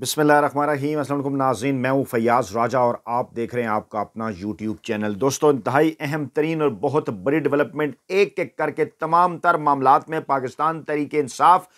बिसमिल्ल असल नाजीन मैं हूँ फ़याज़ राजा और आप देख रहे हैं आपका अपना यूट्यूब चैनल दोस्तों इंतहाई अहम तरीन और बहुत बड़ी डेवलपमेंट एक एक करके तमाम तर मामला में पाकिस्तान तरीक इंसाफ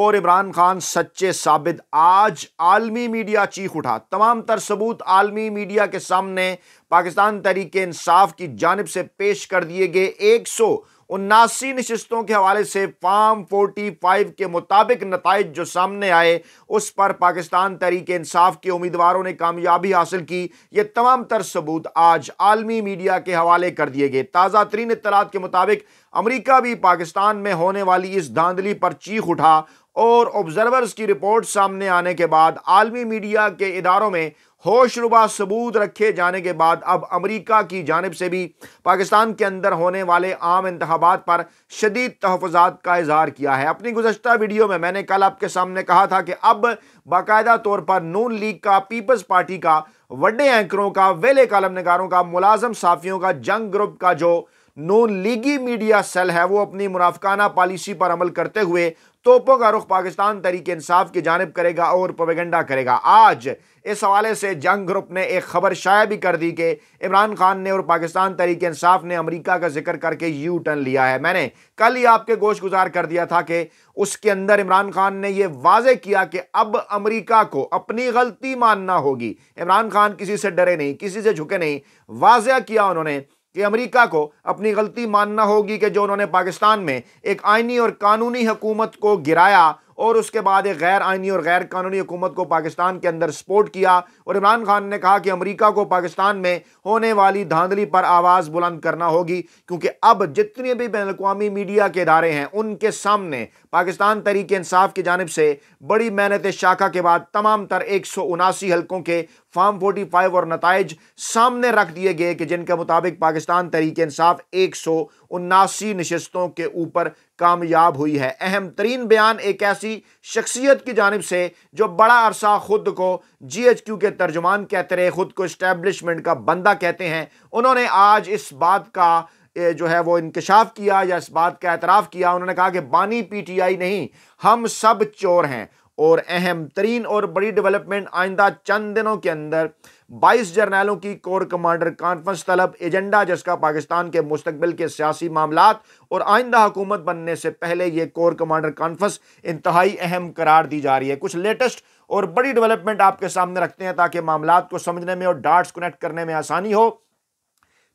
और इमरान खान सच्चे साबित आज आलमी मीडिया चीख उठा तमाम तर सबूत आलमी मीडिया के सामने पाकिस्तान तरीक इंसाफ की जानब से पेश कर दिए गए एक सौ उन्नासी नशस्तों के हवाले से फार्म 45 के मुताबिक नतज जो सामने आए उस पर पाकिस्तान तहरीक इंसाफ के उम्मीदवारों ने कामयाबी हासिल की ये तमाम तर सबूत आज आलमी मीडिया के हवाले कर दिए गए ताज़ा तरीन इतलात के मुताबिक अमरीका भी पाकिस्तान में होने वाली इस धांधली पर चीख उठा और ऑब्जर्वर्स की रिपोर्ट सामने आने के बाद आलमी मीडिया के इदारों में होशरुबा सबूत रखे जाने के बाद अब अमरीका की जानब से भी पाकिस्तान के अंदर होने वाले आम इंतबात पर शदीद तहफात का इजहार किया है अपनी गुजशत वीडियो में मैंने कल आपके सामने कहा था कि अब बाकायदा तौर पर नून लीग का पीपल्स पार्टी का वे एंकरों का वेले कलम नगारों का मुलाजम साफियों का जंग ग्रुप का जो नून लीगी मीडिया सेल है वो अपनी मुनाफकाना पॉलिसी पर अमल करते हुए तोपों का रुख पाकिस्तान तरीके इंसाफ की जानब करेगा और पवेगंडा करेगा आज इस हवाले से जंग ग्रुप ने एक खबर शाया भी कर दी कि इमरान खान ने और पाकिस्तान तरीक इंसाफ ने अमरीका का जिक्र करके यू टर्न लिया है मैंने कल ही आपके गोश गुजार कर दिया था कि उसके अंदर इमरान खान ने यह वाजे किया कि अब अमरीका को अपनी गलती मानना होगी इमरान खान किसी से डरे नहीं किसी से झुके नहीं वाजिया किया उन्होंने कि अमेरिका को अपनी गलती मानना होगी कि जो उन्होंने पाकिस्तान में एक आइनी और कानूनी हुकूमत को गिराया और उसके बाद एक गैर आइनी और गैर कानूनी हुकूमत को पाकिस्तान के अंदर सपोर्ट किया और इमरान खान ने कहा कि अमेरिका को पाकिस्तान में होने वाली धांधली पर आवाज़ बुलंद करना होगी क्योंकि अब जितने भी बैन अवी मीडिया के इदारे हैं उनके सामने पाकिस्तान तरीके इंसाफ की जानब से बड़ी मेहनत शाखा के बाद तमाम तर एक सौ उनासी हल्कों के फार्म फोर्टी फाइव और नतज सामने रख दिए गए कि जिनके मुताबिक पाकिस्तान तरीके इंसाफ एक सौ उन्नासी नशस्तों के ऊपर कामयाब हुई है अहम तरीन बयान एक ऐसी शख्सियत की जानब से जो बड़ा अरसा खुद को जी एच क्यू के तर्जुमान कहते रहे खुद को इस्टेब्लिशमेंट का बंदा कहते हैं उन्होंने आज इस बात का जो है वो इंकशाफ किया या इस बात का एतराफ़ किया उन्होंने कहा कि बानी पीटीआई नहीं हम सब चोर हैं और अहम तरीन और बड़ी डेवलपमेंट आइंदा चंद दिनों के अंदर 22 जर्नैलों की कोर कमांडर कॉन्फ्रेंस तलब एजेंडा जिसका पाकिस्तान के मुस्तबिल के सियासी मामला और आइंदा हुकूमत बनने से पहले ये कोर कमांडर कॉन्फ्रेंस इंतहाई अहम करार दी जा रही है कुछ लेटेस्ट और बड़ी डेवलपमेंट आपके सामने रखते हैं ताकि मामला को समझने में और डाट्स कनेक्ट करने में आसानी हो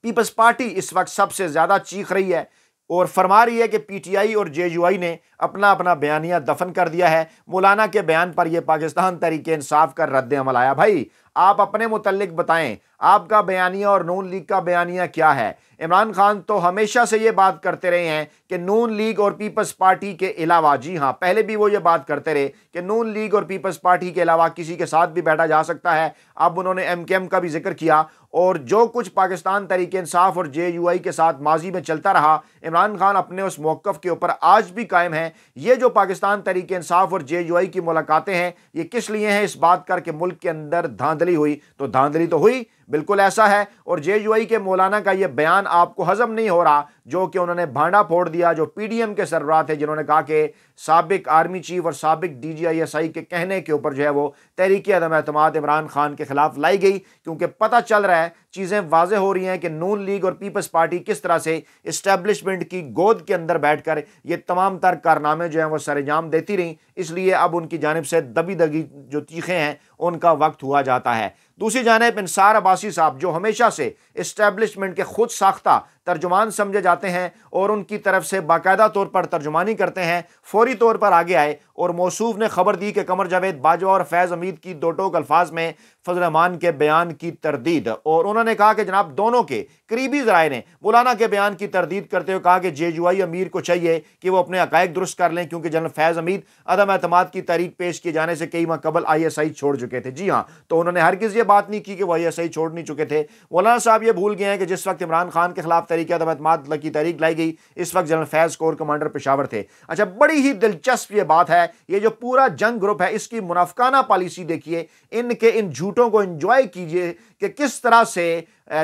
पीपल्स पार्टी इस वक्त सबसे ज़्यादा चीख रही है और फरमा रही है कि पीटीआई और जेयूआई ने अपना अपना बयानिया दफन कर दिया है मौलाना के बयान पर यह पाकिस्तान तरीके इंसाफ का रद्द अमल आया भाई आप अपने मुतलक बताएं आपका बयानिया और नून लीग का बयानिया क्या है इमरान खान तो हमेशा से ये बात करते रहे हैं कि नून लीग और पीपल्स पार्टी के अलावा जी हाँ पहले भी वो ये बात करते रहे कि नून लीग और पीपल्स पार्टी के अलावा किसी के साथ भी बैठा जा सकता है अब उन्होंने एम का भी जिक्र किया और जो कुछ पाकिस्तान तरीके इंसाफ और जे यू आई के साथ माजी में चलता रहा इमरान खान अपने उस मौक़ के ऊपर आज भी कायम है ये जो पाकिस्तान तरीके इंसाफ और जे यू आई की मुलाकातें हैं ये किस लिए हैं इस बात करके मुल्क के अंदर धांधली हुई तो धांधली तो हुई बिल्कुल ऐसा है और जे यू आई के मौलाना का ये बयान आपको हजम नहीं हो रहा जो कि उन्होंने भांडा फोड़ दिया जो पीडीएम के सरबरा थे जिन्होंने कहा कि सबक आर्मी चीफ और सबक D G I S I के कहने के ऊपर जो है वो तहरीकी अदम अहतम इमरान खान के खिलाफ लाई गई क्योंकि पता चल रहा है चीज़ें वाज हो रही हैं कि नून लीग और पीपल्स पार्टी किस तरह से इस्टेब्लिशमेंट की गोद के अंदर बैठ कर ये तमाम तर कारनामे जो हैं वो सरंजाम देती रहीं इसलिए अब उनकी जानब से दबी दगी जो चीखें हैं उनका वक्त हुआ जाता है दूसरी जानब इंसार अबासी साहब जो हमेशा से इस्टेब्लिशमेंट के खुद साख्ता तर्जुमान समझे जाते हैं और उनकी तरफ से बाकायदा तौर पर तर्जुमानी करते हैं फौरी तौर पर आगे आए और मौसूफ ने खबर दी कि कमर जावेद बाजवा और फैज़ अमीद की दो टोक अल्फाज में फजल रहमान के बयान की तरदीद और उन्होंने कहा कि जनाब दोनों के करीबी जराए ने मौलाना के बयान की तरदीद करते हुए कहा कि जे जुआई अमीर को चाहिए कि वह अपने हकैक दुरुस्त कर लें क्योंकि जनरल फैज़ अमीद अदम अहतमाद की तारीख पेश किए जाने से कई माह कबल आई एस आई छोड़ चुके थे जी हाँ तो उन्होंने हर किसी बात नहीं की कि वो आई एस आई छोड़ नहीं चुके थे मौलाना साहब ये भूल गए हैं कि जिस वक्त इमरान खान के खिलाफ तरीक़ा तमतमाद तो की तहरीक लाई गई इस वक्त general Faiz core commander Peshawar थे अच्छा बड़ी ही दिलचस्प ये बात है ये जो पूरा जंग ग्रुप है इसकी मुनाफकाना पॉलिसी देखिए इनके इन झूठों को इंजॉय कीजिए कि किस तरह से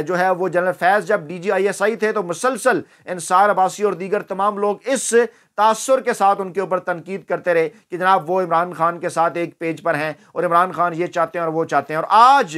जो है वो जनरल फैज़ जब D G I S I थे तो मुसलसल इंसार अबासी और दीगर तमाम लोग इस तासर के साथ उनके ऊपर तनकीद करते रहे कि जनाब वो इमरान खान के साथ एक पेज पर हैं और इमरान खान ये चाहते हैं और वो चाहते हैं और आज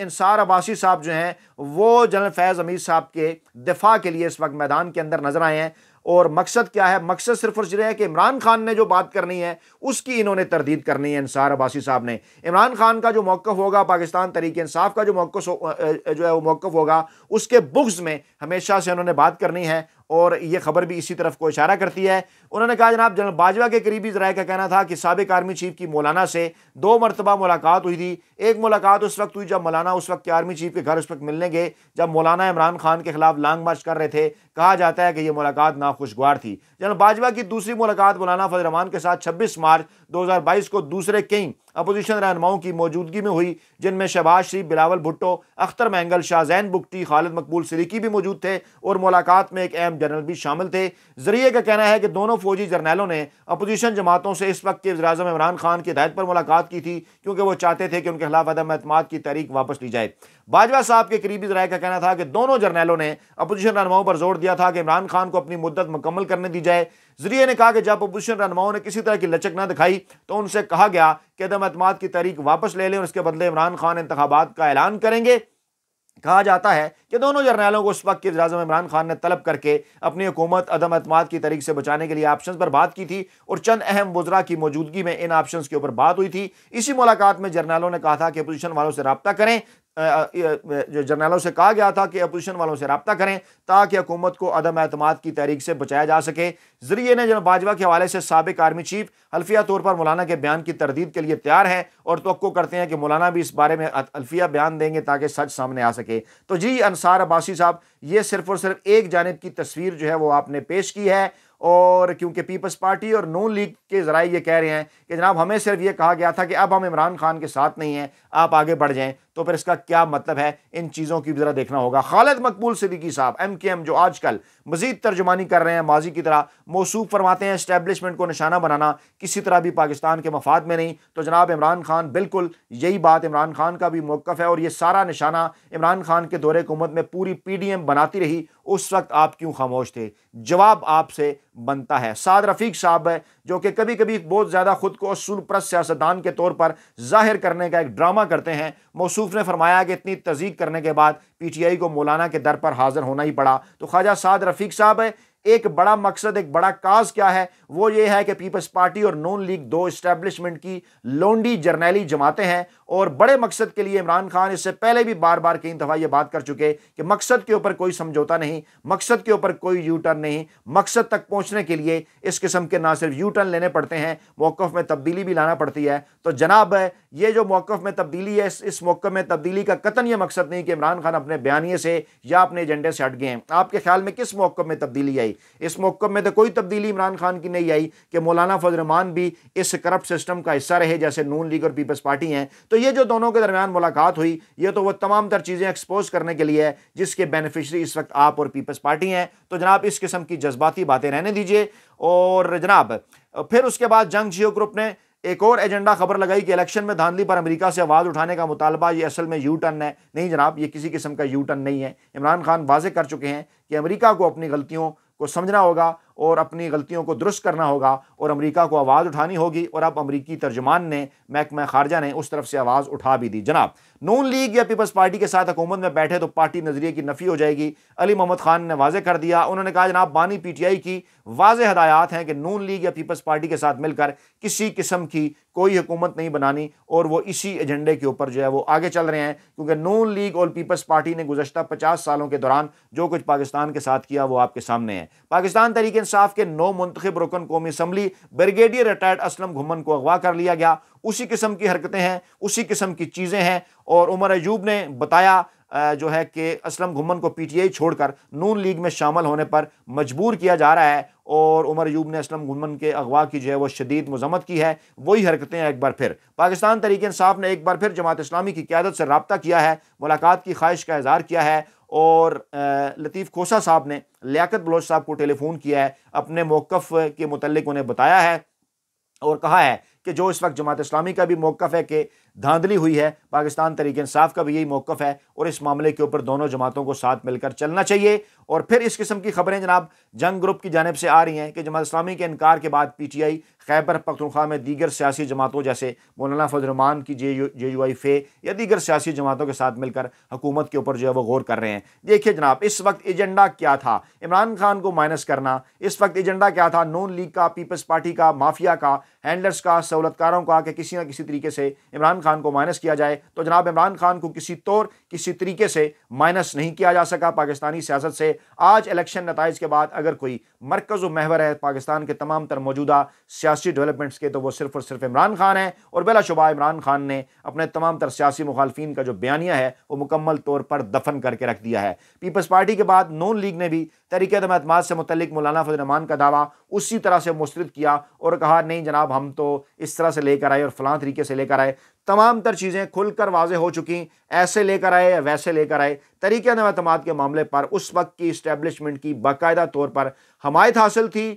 इंसार अबासी साहब जो हैं वो जनरल फैज़ अमीर साहब के दिफा के लिए इस वक्त मैदान के अंदर नजर आए हैं और मकसद क्या है मकसद सिर्फ और सिर्फ है कि इमरान खान ने जो बात करनी है उसकी इन्होंने तरदीद करनी है इंसार अबासी साहब ने इमरान खान का जो मौक़ होगा पाकिस्तान तरीके इंसाफ का जो मौक़ जो है वो मौक़ होगा उसके बुक्स में हमेशा से उन्होंने बात करनी है और ये खबर भी इसी तरफ को इशारा करती है उन्होंने कहा जनाब जनरल बाजवा के करीबी जराये का कहना था कि सबक आर्मी चीफ की मौलाना से दो मरतबा मुलाकात हुई थी एक मुलाकात उस वक्त हुई जब मौलाना उस वक्त के आर्मी चीफ के घर उस वक्त मिलने गए जब मौलाना इमरान खान के खिलाफ लॉन्ग मार्च कर रहे थे कहा जाता है कि यह मुलाकात नाखुशगवार थी जनरल बाजवा की दूसरी मुलाकात मौलाना फजल रमान के साथ छब्बीस मार्च दो हज़ार बाईस को दूसरे कई अपोजिशन रहनुमाओं की मौजूदगी में हुई जिनमें शहबाज शरीफ बिलावल भुट्टो अख्तर मैंगल शाहजैन बुकटी खालिद मकबूल सिद्दीकी भी मौजूद थे और मुलाकात में एक अहम जनरल भी शामिल थे जरिए का कहना है कि दोनों फौजी जर्नैलों ने अपोजिशन जमातों से इस वक्त के वजराजम इमरान खान की हिदायत पर मुलाकात की थी क्योंकि वो चाहते थे कि उनके खिलाफ अदम अतमाद की तहरीक वापस ली जाए बाजवा साहब के करीबी जराये का कहना था कि दोनों जर्नैलों ने अपोजिशन रहनुमाओं पर जोर दिया था कि इमरान खान को अपनी मुद्दत मुकम्मल करने दी जाए जरिए ने कहा कि जब अपोजिशन रहनुमाओं ने किसी तरह की लचक ना दिखाई तो उनसे कहा गया कि अदम अतमाद की तारीख वापस ले लें और इसके बदले इमरान खान इंतबात का ऐलान करेंगे कहा जाता है कि दोनों जर्नैलों को उस वक्त के इजाजम इमरान खान ने तलब करके अपनी हुकूमत अदम अतमाद की तरीक से बचाने के लिए ऑप्शन पर बात की थी और चंद अहम वजरा की मौजूदगी में इन ऑप्शन के ऊपर बात हुई थी इसी मुलाकात में जर्नैलों ने कहा था कि अपोजिशन वालों से रबता करें जो जर्नलों से कहा गया था कि अपोजिशन वालों से रबता करें ताकि हुकूमत को अदम अहतम की तहरीक से बचाया जा सके जरिए ने जन बाजवा के हवाले से सबक आर्मी चीफ हल्फिया तौर पर मौलाना के बयान की तरदीद के लिए तैयार है और तो करते हैं कि मौलाना भी इस बारे में अल्फिया बयान देंगे ताकि सच सामने आ सके तो जी अनसार अब्बासी साहब ये सिर्फ और सिर्फ एक जानब की तस्वीर जो है वो आपने पेश की है और क्योंकि पीपल्स पार्टी और नून लीग के ज़रा ये कह रहे हैं कि जनाब हमें सिर्फ ये कहा गया था कि अब हम इमरान खान के साथ नहीं हैं आप आगे बढ़ जाएं तो फिर इसका क्या मतलब है इन चीज़ों की ज़रा देखना होगा खालिद मकबूल सिद्दीकी साहब एम के एम जो आजकल मजीद तर्जुमानी कर रहे हैं माजी की तरह मौसू फरमाते हैं इस्टेबलिशमेंट को निशाना बनाना किसी तरह भी पाकिस्तान के मफाद में नहीं तो जनाब इमरान खान बिल्कुल यही बात इमरान खान का भी मौक़ है और ये सारा निशाना इमरान खान के दौरे हुकूमत में पूरी पी डी एम बनाती रही उस वक्त आप क्यों खामोश थे जवाब आपसे बनता है साद रफीक साहब है जो कि कभी कभी बहुत ज़्यादा खुद को असूल परस्त सियासतदान के तौर पर जाहिर करने का एक ड्रामा करते हैं मौसू यूसुफ ने फरमाया कि इतनी तजीक करने के बाद पीटीआई को मौलाना के दर पर हाजिर होना ही पड़ा तो ख्वाजा साद रफीक साहब है एक बड़ा मकसद एक बड़ा काज क्या है वो ये है कि पीपल्स पार्टी और नॉन लीग दो इस्टेब्लिशमेंट की लोंडी जर्नैली जमाते हैं और बड़े मकसद के लिए इमरान खान इससे पहले भी बार बार कई दफ़ा ये बात कर चुके कि मकसद के ऊपर कोई समझौता नहीं मकसद के ऊपर कोई यू टर्न नहीं मकसद तक पहुँचने के लिए इस किस्म के ना सिर्फ यू टर्न लेने पड़ते हैं मौकफ़ में तब्दीली भी लाना पड़ती है तो जनाब ये जो मौक़ में तब्दीली है इस मौक़ में तब्दीली का कतन ये मकसद नहीं कि इमरान खान अपने बयानी से या अपने एजेंडे से हट गए हैं आपके ख्याल में किस मौक़ में तब्दीली आई आई इस मौक़ में तो कोई तब्दीली इमरान खान की नहीं आई कि मौलाना फजलरहमान भी इस करप्ट सिस्टम का हिस्सा रहे जैसे नून लीग और पीपल्स पार्टी हैं तो ये जो दोनों के दरमियान मुलाकात हुई ये तो वह तमाम तर चीज़ें एक्सपोज करने के लिए है जिसके बेनिफिशरी इस वक्त आप और पीपल्स पार्टी हैं तो जनाब इस किस्म की जज्बाती बातें रहने दीजिए और जनाब फिर उसके बाद जंग जियो ग्रुप ने एक और एजेंडा खबर लगाई कि इलेक्शन में धांधली पर अमेरिका से आवाज़ उठाने का मुतालबा ये असल में यू टर्न है नहीं जनाब ये किसी किस्म का यू टर्न नहीं है इमरान खान वाजे कर चुके हैं कि अमेरिका को अपनी गलतियों को समझना होगा और अपनी गलतियों को दुरुस्त करना होगा और अमेरिका को आवाज़ उठानी होगी और अब अमरीकी तर्जमान ने महकमा खारजा ने उस तरफ से आवाज़ उठा भी दी जनाब नून लीग या पीपल्स पार्टी के साथ हुकूमत में बैठे तो पार्टी नजरिए की नफी हो जाएगी अली मोहम्मद खान ने वाजे कर दिया उन्होंने कहा जनाब बानी पी टी आई की वाज हदायत हैं कि नून लीग या पीपल्स पार्टी के साथ मिलकर किसी किस्म की कोई हुकूमत नहीं बनानी और वो इसी एजेंडे के ऊपर जो है वो आगे चल रहे हैं क्योंकि नून लीग और पीपल्स पार्टी ने गुजशत पचास सालों के दौरान जो कुछ पाकिस्तान के साथ किया वो आपके सामने है पाकिस्तान तरीके इंसाफ के नौ मुंतब रुकन कौमी असम्बली ब्रिगेडियर रिटायर्ड असलम घुमन को अगवा कर लिया गया उसी किस्म की हरकतें हैं उसी किस्म की चीज़ें हैं और उमर अयूब ने बताया जो है कि असलम घुमन को पी टी आई छोड़कर नून लीग में शामिल होने पर मजबूर किया जा रहा है और उमर यूब ने असलम घुमन के अगवा की जो है वो शदीद मजम्मत की है वही हरकतें एक बार फिर पाकिस्तान तरीके इंसाफ ने एक बार फिर जमात इस्लामी की क्यादत से रबता किया है मुलाकात की ख्वाहिश का इजहार किया है और लतीफ़ खोसा साहब ने लियाकत बलोच साहब को टेलीफोन किया है अपने मौक़ के मतलब उन्हें बताया है और कहा है कि जो इस वक्त जमात इस्लामी का भी मौक़ है कि धांधली हुई है पाकिस्तान तरीके इंसाफ का भी यही मौक़ है और इस मामले के ऊपर दोनों जमातों को साथ मिलकर चलना चाहिए और फिर इस किस्म की खबरें जनाब जंग ग्रुप की जानब से आ रही हैं कि जमात इस्लामी के इनकार के बाद P T I Khyber Pakhtunkhwa में दीगर सियासी जमातों जैसे मौलाना फजरमान की जे यू जे यू आई फे या दीगर सियासी जमातों के साथ मिलकर हुकूमत के ऊपर जो है वो गौर कर रहे हैं देखिए जनाब इस वक्त एजेंडा क्या था इमरान खान को माइनस करना इस वक्त एजेंडा क्या था नून लीग का पीपल्स पार्टी का माफिया का हैंडलर्स का सहूलतकारों का कि किसी ना किसी तरीके से इमरान खान को माइनस किया जाए तो जनाब इमरान खान को किसी तौर किसी तरीके से माइनस नहीं किया जा सका पाकिस्तानी सियासत से आज इलेक्शन नतज के बाद अगर कोई मरकज़ महवर है पाकिस्तान के तमाम तर मौजूदा सियासी डेवलपमेंट्स के तो वो सिर्फ और सिर्फ इमरान खान है और शुबा इमरान खान ने अपने तमाम तर सियासी मुखालफी का जो बयानिया है वो मुकम्मल तौर पर दफन करके रख दिया है पीपल्स पार्टी के बाद नून लीग ने भी तरीके अतमाद से मुतलिक मौलाना फजरमान का दावा उसी तरह से मुस्रद किया और कहा नहीं जनाब हम तो इस तरह से लेकर आए और फलां तरीके से लेकर आए तमाम तर चीज़ें खुलकर वाजे हो चुकी ऐसे लेकर आए या वैसे लेकर आए तरीके अतमाद के मामले पर उस वक्त की इस्टेबलिशमेंट की बाकायदा तौर पर हमायत हासिल थी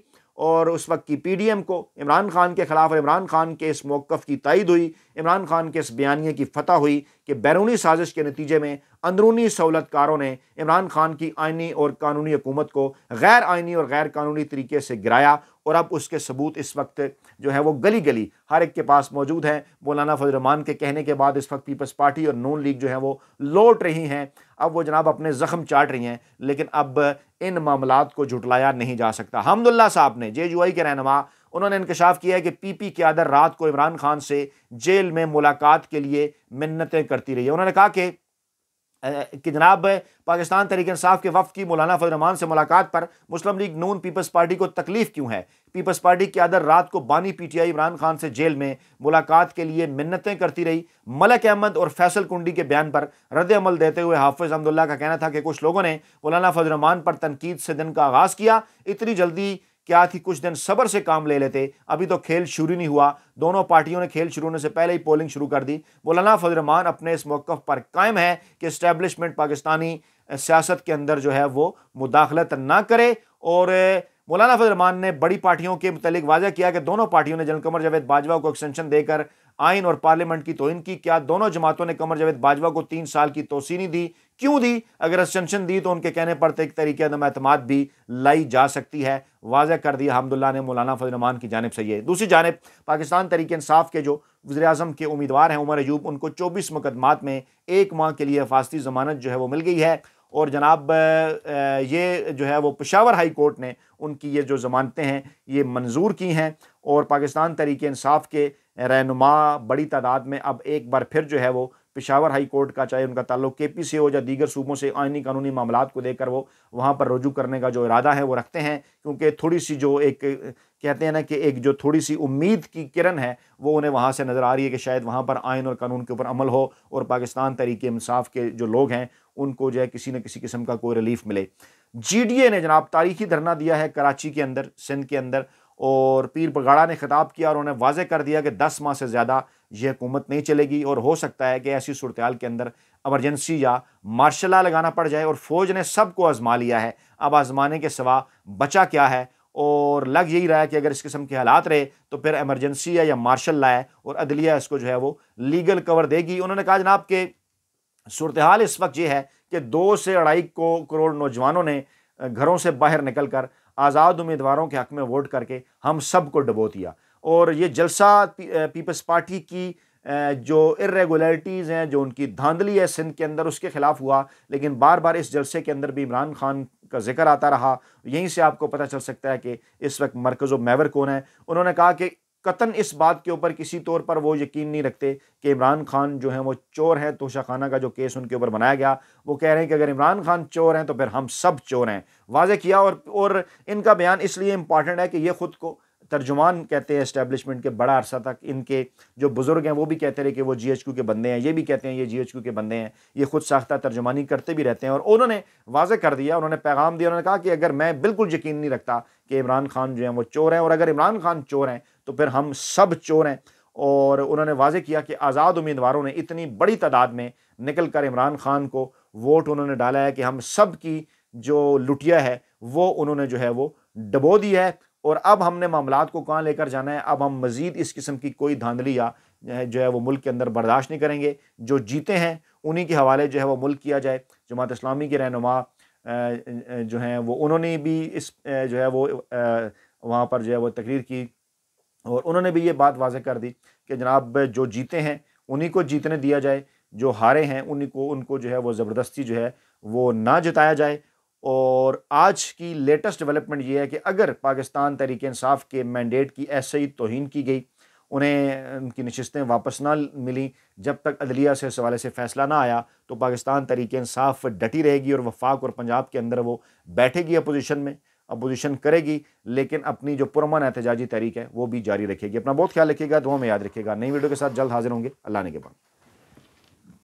और उस वक्त की पी डी एम को इमरान खान के ख़िलाफ़ और इमरान खान के इस मौक़ की तइद हुई इमरान खान के इस बयानी की फ़तह हुई कि बैरूनी साजिश के नतीजे में अंदरूनी सहूलतकारों ने इमरान खान की आइनी और कानूनी हुकूमत को गैर आइनी और गैर कानूनी तरीके से गिराया और अब उसके सबूत इस वक्त जो है वो गली गली हर एक के पास मौजूद हैं मौलाना फजलरहमान के कहने के बाद इस वक्त पीपल्स पार्टी और नून लीग जो है वो लौट रही हैं अब वो जनाब अपने ज़ख़्म चाट रही हैं लेकिन अब इन मामला को जुटलाया नहीं जा सकता हमदुल्ला साहब ने जे के रहनमा उन्होंने इंकशाफ किया है कि पी पी क्यादर रात को इमरान खान से जेल में मुलाकात के लिए मिन्नतें करती रही है उन्होंने कहा कि कि जनाब पाकिस्तान तरीक इंसाफ के वफ़ की मौलाना फजरमान से मुलाकात पर Muslim League Noon Peoples Party को तकलीफ क्यों है पीपल्स पार्टी की आदर रात को बानी P T I Imran Khan से जेल में मुलाकात के लिए मिन्नतें करती रही मलक अहमद और फैसल कुंडी के बयान पर रद्द अमल देते हुए हाफिज अहमदुल्ला का कहना था कि कुछ लोगों ने मौलाना फजरमान पर तनकीद से दिन का आगाज़ किया इतनी जल्दी क्या थी कुछ दिन सबर से काम ले लेते अभी तो खेल शुरू नहीं हुआ दोनों पार्टियों ने खेल शुरू होने से पहले ही पोलिंग शुरू कर दी मौलाना फजरमान अपने इस मौक़ पर कायम है कि इस्टेबलिशमेंट पाकिस्तानी सियासत के अंदर जो है वो मुदाखलत ना करे और मौलाना फजरमान ने बड़ी पार्टियों के मतलब वाजह किया कि दोनों पार्टियों ने जनकमर जावेद बाजवा को एक्सटेंशन देकर आइन और पार्लियामेंट की तो इनकी क्या दोनों जमातों ने कमर जावेद बाजवा को तीन साल की तोसी नहीं दी क्यों दी अगर एक्सटेंशन दी तो उनके कहने पर तो एक तरीके अदम भी लाई जा सकती है वाजह कर दिया हमदुल्ला ने मौलाना फजलमान की जानब से ये दूसरी जानब पाकिस्तान तरीके इंसाफ के जो वजे अजम के उम्मीदवार हैं उमर अयूब उनको चौबीस मुकदमात में एक माह के लिए हिफाजती जमानत जो है वो मिल गई है और जनाब ये जो है वो पेशावर हाई कोर्ट ने उनकी ये जो ज़मानतें हैं ये मंजूर की हैं और पाकिस्तान तहरीक इंसाफ के रहनुमा बड़ी तादाद में अब एक बार फिर जो है वो पेशावर हाई कोर्ट का चाहे उनका ताल्लुक के पी से हो या दीगर सूबों से आइनी कानूनी मामला को देकर वो वहाँ पर रजू करने का जो इरादा है वो रखते हैं क्योंकि थोड़ी सी जो एक कहते हैं ना कि एक जो थोड़ी सी उम्मीद की किरण है वो उन्हें वहाँ से नज़र आ रही है कि शायद वहाँ पर आयन और कानून के ऊपर अमल हो और पाकिस्तान तरीके इंसाफ के जो लोग हैं उनको जो है किसी न किसी किस्म का कोई रिलीफ मिले जीडीए ने जनाब तारीखी धरना दिया है कराची के अंदर सिंध के अंदर और पीर बगाड़ा ने खिताब किया और उन्हें वाजे कर दिया कि दस माह से ज़्यादा यह हुकूमत नहीं चलेगी और हो सकता है कि ऐसी सूरत के अंदर एमरजेंसी या मार्शला लगाना पड़ जाए और फ़ौज ने सबको आजमा लिया है अब आजमाने के सिवा बचा क्या है और लग यही रहा है कि अगर इस किस्म के हालात रहे तो फिर एमरजेंसी या, या मार्शल लाए और अदलिया इसको जो है वो लीगल कवर देगी उन्होंने कहा जनाब के सूरत हाल इस वक्त ये है कि दो से अढ़ाई को करोड़ नौजवानों ने घरों से बाहर निकल कर आज़ाद उम्मीदवारों के हक में वोट करके हम सब को डबो दिया और ये जलसा पीपल्स पार्टी की जो इरेगुलरिटीज़ हैं जो उनकी धांधली है सिंध के अंदर उसके खिलाफ हुआ लेकिन बार बार इस जलसे के अंदर भी इमरान खान का जिक्र आता रहा यहीं से आपको पता चल सकता है कि इस वक्त मरकज़ मैवर कौन है उन्होंने कहा कि कतन इस बात के ऊपर किसी तौर पर वो यकीन नहीं रखते कि इमरान खान जो है वो चोर हैं तोशा खाना का जो केस उनके ऊपर बनाया गया वो कह रहे हैं कि अगर इमरान खान चोर हैं तो फिर हम सब चोर हैं वाजह किया और और इनका बयान इसलिए इम्पॉर्टेंट है कि ये ख़ुद को तर्जुमान कहते हैं इस्टेबलिशमेंट के बड़ा अरसा तक इनके जो बुज़ुर्ग हैं वो भी कहते रहे कि वो जी के बंदे हैं ये भी कहते हैं ये जी के बंदे हैं ये खुद साख्ता तर्जुमानी करते भी रहते हैं और उन्होंने वाजह कर दिया उन्होंने पैगाम दिया उन्होंने कहा कि अगर मैं बिल्कुल यकीन नहीं रखता कि इमरान खान जो है वो चोर हैं और अगर इमरान खान चोर हैं तो फिर हम सब चोर हैं और उन्होंने वाजे किया कि आज़ाद उम्मीदवारों ने इतनी बड़ी तादाद में निकल कर इमरान खान को वोट उन्होंने डाला है कि हम सब की जो लुटिया है वो उन्होंने जो है वो डबो दी है और अब हमने मामला को कहाँ लेकर जाना है अब हम मज़ीद इस किस्म की कोई धांधली या जो है वो मुल्क के अंदर बर्दाश्त नहीं करेंगे जो जीते हैं उन्हीं के हवाले जो है वो मुल्क किया जाए जमात इस्लामी के रहनुमा जो हैं वो उन्होंने भी इस जो है वो वहाँ पर जो है वो तकरीर की और उन्होंने भी ये बात वाजह कर दी कि जनाब जो जीते हैं उन्हीं को जीतने दिया जाए जो हारे हैं उन्हीं को उनको जो है वो ज़बरदस्ती जो है वो ना जिताया जाए और आज की लेटेस्ट डेवलपमेंट ये है कि अगर पाकिस्तान तहरीक इंसाफ के मैंडेट की ऐसे ही तोहन की गई उन्हें उनकी नशस्तें वापस ना मिली जब तक अदलिया से इस हवाले से फ़ैसला ना आया तो पाकिस्तान तरीक़ानसाफ डटी रहेगी और वफाक और पंजाब के अंदर वो बैठेगी अपोजिशन में अपोजिशन करेगी लेकिन अपनी जो पुरमन एहतजाजी तहरीक है वो भी जारी रखेगी अपना बहुत ख्याल रखिएगा दुआ में याद रखिएगा नई वीडियो के साथ जल्द हाजिर होंगे अल्लाह ने के बाद